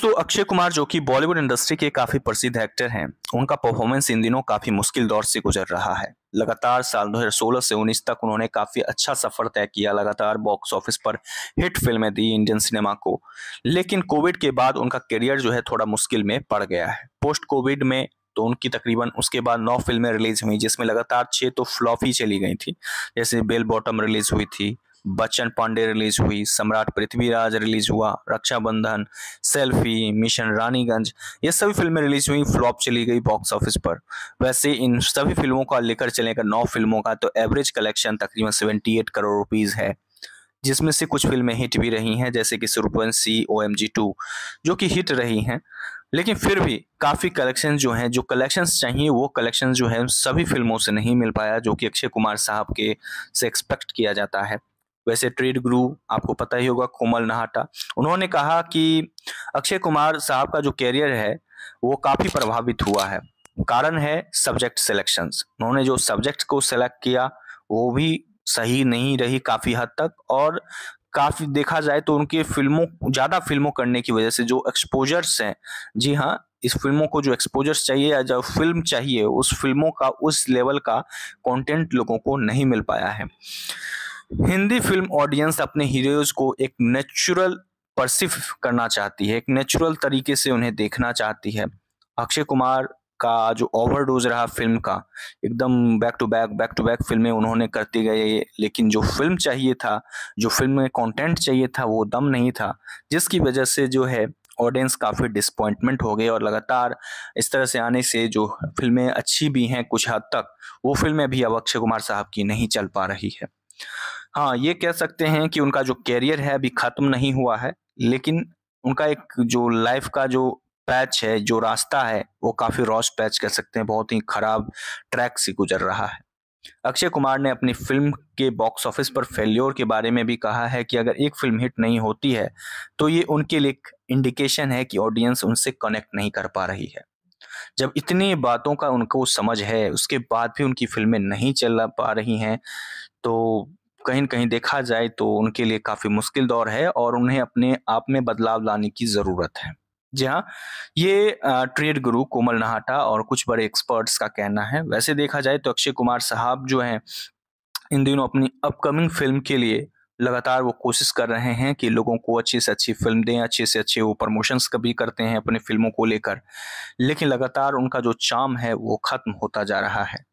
दोस्तों अक्षय कुमार जो कि बॉलीवुड इंडस्ट्री के काफी प्रसिद्ध एक्टर हैं उनका परफॉर्मेंस इन दिनों काफी मुश्किल दौर से गुजर रहा है लगातार साल 2016 से 19 तक उन्होंने काफी अच्छा सफर तय किया लगातार बॉक्स ऑफिस पर हिट फिल्में दी इंडियन सिनेमा को लेकिन कोविड के बाद उनका करियर जो है थोड़ा मुश्किल में पड़ गया है पोस्ट कोविड में तो उनकी तकरीबन उसके बाद नौ फिल्में रिलीज हुई जिसमें लगातार छह तो फ्लॉप ही चली गई थी जैसे बेल बॉटम रिलीज हुई थी बच्चन पांडे रिलीज हुई सम्राट पृथ्वीराज रिलीज हुआ रक्षाबंधन सेल्फी मिशन रानीगंज ये सभी फिल्में रिलीज हुई फ्लॉप चली गई बॉक्स ऑफिस पर वैसे इन सभी फिल्मों का लेकर चलेगा नौ फिल्मों का तो एवरेज कलेक्शन तकरीबन सेवेंटी एट करोड़ रुपीज़ है जिसमें से कुछ फिल्में हिट भी रही हैं जैसे कि सुरपन सी ओ एम जी टू जो कि हिट रही हैं लेकिन फिर भी काफ़ी कलेक्शन जो हैं जो कलेक्शंस चाहिए वो कलेक्शन जो है सभी फिल्मों से नहीं मिल पाया जो कि अक्षय कुमार साहब के से एक्सपेक्ट किया जाता है वैसे ट्रेड गुरु आपको पता ही होगा कोमल नहाटा उन्होंने कहा कि अक्षय कुमार साहब का जो कैरियर है वो काफ़ी प्रभावित हुआ है कारण है सब्जेक्ट सिलेक्शंस उन्होंने जो सब्जेक्ट को सिलेक्ट किया वो भी सही नहीं रही काफ़ी हद तक और काफ़ी देखा जाए तो उनके फिल्मों ज़्यादा फिल्मों करने की वजह से जो एक्सपोजर्स हैं जी हाँ इस फिल्मों को जो एक्सपोजर्स चाहिए या जो फिल्म चाहिए उस फिल्मों का उस लेवल का कंटेंट लोगों को नहीं मिल पाया है हिंदी फिल्म ऑडियंस अपने हीरोज को एक नेचुरल परसिव करना चाहती है एक नेचुरल तरीके से उन्हें देखना चाहती है अक्षय कुमार का जो ओवरडोज रहा फिल्म का एकदम back to back back to back फिल्में उन्होंने करती गए लेकिन जो फिल्म चाहिए था जो फिल्म में कंटेंट चाहिए था वो दम नहीं था जिसकी वजह से जो है ऑडियंस काफ़ी डिसपॉइंटमेंट हो गई और लगातार इस तरह से आने से जो फिल्में अच्छी भी हैं कुछ हद तक वो फिल्में भी अब अक्षय कुमार साहब की नहीं चल पा रही है हाँ ये कह सकते हैं कि उनका जो कैरियर है अभी खत्म नहीं हुआ है लेकिन उनका एक जो लाइफ का जो पैच है जो रास्ता है वो काफी रॉस पैच कह सकते हैं बहुत ही खराब ट्रैक से गुजर रहा है अक्षय कुमार ने अपनी फिल्म के बॉक्स ऑफिस पर फेल्योर के बारे में भी कहा है कि अगर एक फिल्म हिट नहीं होती है तो ये उनके लिए इंडिकेशन है कि ऑडियंस उनसे कनेक्ट नहीं कर पा रही है जब इतनी बातों का उनको समझ है उसके बाद भी उनकी फिल्में नहीं चल पा रही हैं तो कहीं कहीं देखा जाए तो उनके लिए काफ़ी मुश्किल दौर है और उन्हें अपने आप में बदलाव लाने की ज़रूरत है जी हाँ ये ट्रेड गुरु कोमल नहाटा और कुछ बड़े एक्सपर्ट्स का कहना है वैसे देखा जाए तो अक्षय कुमार साहब जो हैं इन दिनों अपनी अपकमिंग फिल्म के लिए लगातार वो कोशिश कर रहे हैं कि लोगों को अच्छी से अच्छी फिल्म दें अच्छे से अच्छे वो प्रमोशंस कभी करते हैं अपनी फिल्मों को लेकर लेकिन लगातार उनका जो चाम है वो ख़त्म होता जा रहा है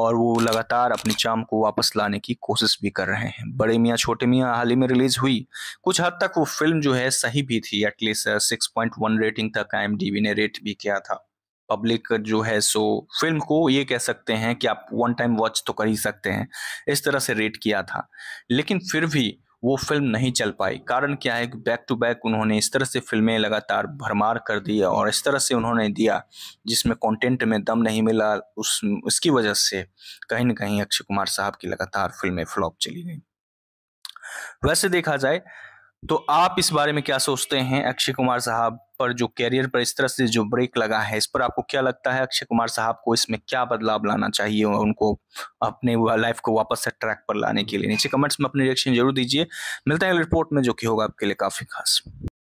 और वो लगातार अपनी चाम को वापस लाने की कोशिश भी कर रहे हैं बड़े मियाँ छोटे मियाँ हाल ही में रिलीज हुई कुछ हद तक वो फिल्म जो है सही भी थी at least six point one rating तक आई ने रेट भी किया था पब्लिक जो है सो फिल्म को ये कह सकते हैं कि आप वन टाइम वॉच तो कर ही सकते हैं इस तरह से रेट किया था लेकिन फिर भी वो फिल्म नहीं चल पाई कारण क्या है कि बैक टू बैक उन्होंने इस तरह से फिल्में लगातार भरमार कर दी और इस तरह से उन्होंने दिया जिसमें कंटेंट में दम नहीं मिला उस उसकी वजह से कहीं ना कहीं अक्षय कुमार साहब की लगातार फिल्में फ्लॉप चली गई वैसे देखा जाए तो आप इस बारे में क्या सोचते हैं अक्षय कुमार साहब पर जो कैरियर पर इस तरह से जो ब्रेक लगा है इस पर आपको क्या लगता है अक्षय कुमार साहब को इसमें क्या बदलाव लाना चाहिए और उनको अपने लाइफ को वापस से ट्रैक पर लाने के लिए नीचे कमेंट्स में अपने रिएक्शन जरूर दीजिए मिलता है रिपोर्ट में जो कि होगा आपके लिए काफ़ी खास